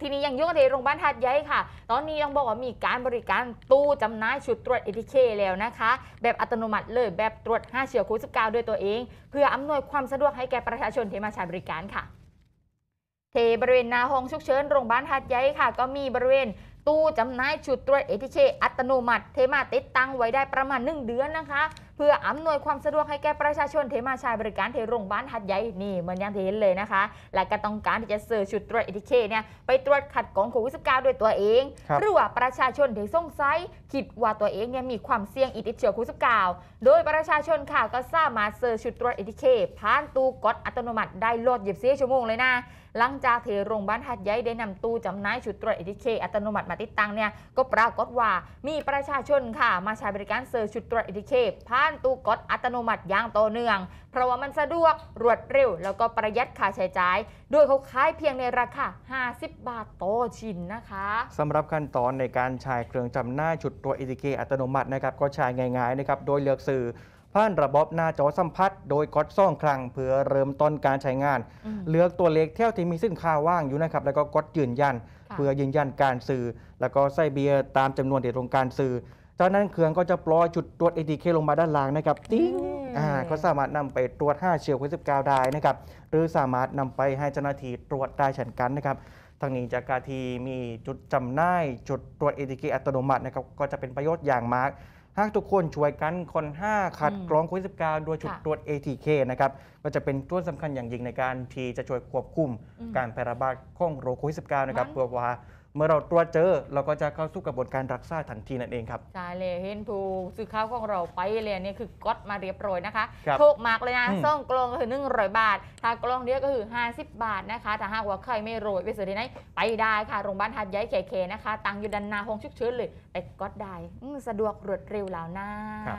ทีนี้ยังยกเทโรงพยาบาลทัดใหญ่ค่ะ ตอนนี้ต้องบอกว่ามีการบริการตู้จำหน่าย ชุดตรวจเอทีเคแล้วนะคะ แบบอัตโนมัติเลยแบบตรวจ5เชื้อโควิด19ด้วยตัวเอง เพื่ออำนวยความสะดวกให้แก่ประชาชนที่มาใช้บริการค่ะเทบริเวณนาห้องฉุกเฉินโรงพยาบาลทัดใหญ่ค่ะ ก็มีบริเวณตู้จำหน่ายชุดตรวจเอทีเคอัตโนมัติเทมาติดตั้งไว้ได้ประมาณ1เดือนนะคะเพื่ออำนวยความสะดวกให้แก่ประชาชนเทมาชายบริการเทโรงพยาบาลหัดใหญ่นี่เหมือนอย่างที่เห็นเลยนะคะและก็ต้องการที่จะเสิร์ชุดตรวจเอทิเคเนี่ยไปตรวจขัดของโควิดสิด้วยตัวเอง หรือว่าประชาชนที่สงสัยคิดว่าตัวเองเนี่ยมีความเสี่ยงอิติเชื้อโควิดสิโดยประชาชนค่ะก็สามารถเสิร์ชุดตรวจเอทิเคผ่านตู้กดอัตโนมัติได้โหลดหยิบซีชั่วโมงเลยนะหลังจากเทโรงพยาบาลหัดใหญ่ได้นำตู้จำหน่ายชุดตรวจเอทิเค อัตโนมัติมาติดตั้งเนี่ยก็ปรากฏว่ามีประชาชนค่ะมาใช้บริการเสิร์ชุดตรวจเอทิเคผ่านานตู้กดอัตโนมัติอย่างต่อเนื่อง เพราะว่ามันสะดวก รวดเร็ว แล้วก็ประหยัดค่าใช้จ่ายด้วยเขาขายเพียงในราคา 50 บาทต่อชิ้นนะคะ สำหรับขั้นตอนในการใช้เครื่องจำหน้าฉุดตัวอีเคอัตโนมัตินะครับ ก็ใช้ง่ายๆนะครับ โดยเลือกสื่อผ่านระบบหน้าจอสัมผัสโดยกดซ่องครั้งเพื่อเริ่มต้นการใช้งาน เลือกตัวเลขเที่ยวที่มีสินค้าว่างอยู่นะครับ แล้วก็กดยืนยันเพื่อยืนยันการซื้อ แล้วก็ใส่เบียร์ตามจำนวนที่ตรงการซื้อจากนั้นเครื่องก็จะปล่อยจุดตรวจ ATK ลงมาด้านล่างนะครับ ติ้งอ่าก็สามารถนำไปตรวจ5เชี้อโควิด้าได้นะครับ หรือสามารถนำไปให้เจ้าหน้าที่ตรวจได้เช่นกันนะครับทางนี้จากการที่มีจุดจำหน่ายจุดตรวจเอทีเคอัตโนมัตินะครับก็จะเป็นประโยชน์อย่างมากถ้าทุกคนช่วยกันคน 5ขัดกรองโควิด้าโดยจุดตรวจ ATK นะครับก็จะเป็นตัวสำคัญอย่างยิ่งในการที่จะช่วยควบคุมการแพร่ระบาดของโรคโควิด้านะครับเพื่อว่าเมื่อเราตรวจเจอเราก็จะเข้าสู่กระบวนการรักษาทันทีนั่นเองครับใช่เลยเห็นผู้สื่อข่าวของเราไปเลยนี่คือก๊อตมาเรียบร้อยนะคะคโชคมากเลยนะส่องกล้องก็คือ 100 บาท ถ้ากล้องเดียวก็คือ 50 บาทนะคะแต่หากว่าใครไม่รวยไปสืดอที่ไหนไปได้ค่ะโรงพยาบาลทัดย้ายเขๆนะคะตังอยู่ดันนาห้องชุกเชิญเลยไปก๊อตได้ สะดวกรวดเร็วแล้วนะ